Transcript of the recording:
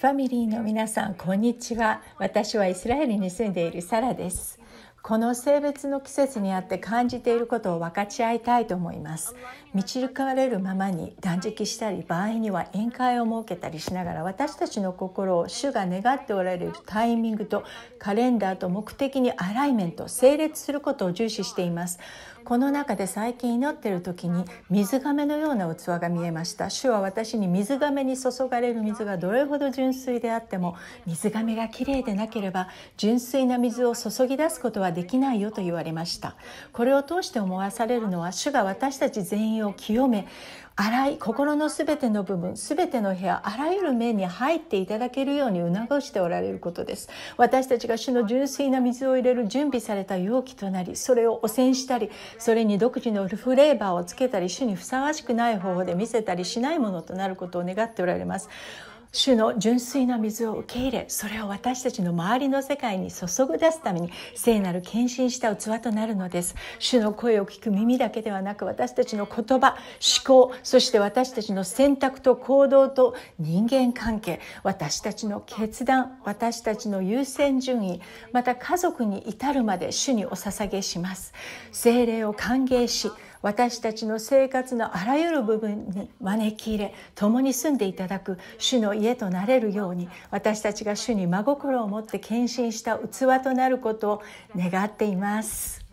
ファミリーの皆さんこんにちは私はイスラエルに住んでいるサラですこの性別の季節にあって感じていることを分かち合いたいと思います導かれるままに断食したり場合には宴会を設けたりしながら私たちの心を主が願っておられるタイミングとカレンダーと目的にアライメント整列することを重視していますこの中で最近祈ってる時に水亀のような器が見えました主は私に水亀に注がれる水がどれほど純粋であっても水亀がきれいでなければ純粋な水を注ぎ出すことはできないよと言われましたこれを通して思わされるのは主が私たち全員を清め洗い心のすべての部分すべての部屋あらゆる面に入っていただけるように促しておられることです私たちが主の純粋な水を入れる準備された容器となりそれを汚染したりそれに独自のフレーバーをつけたり種にふさわしくない方法で見せたりしないものとなることを願っておられます。主の純粋な水を受け入れそれを私たちの周りの世界に注ぐ出すために聖なる献身した器となるのです主の声を聞く耳だけではなく私たちの言葉思考そして私たちの選択と行動と人間関係私たちの決断私たちの優先順位また家族に至るまで主にお捧げします精霊を歓迎し私たちの生活のあらゆる部分に招き入れ共に住んでいただく主の家となれるように私たちが主に真心を持って献身した器となることを願っています。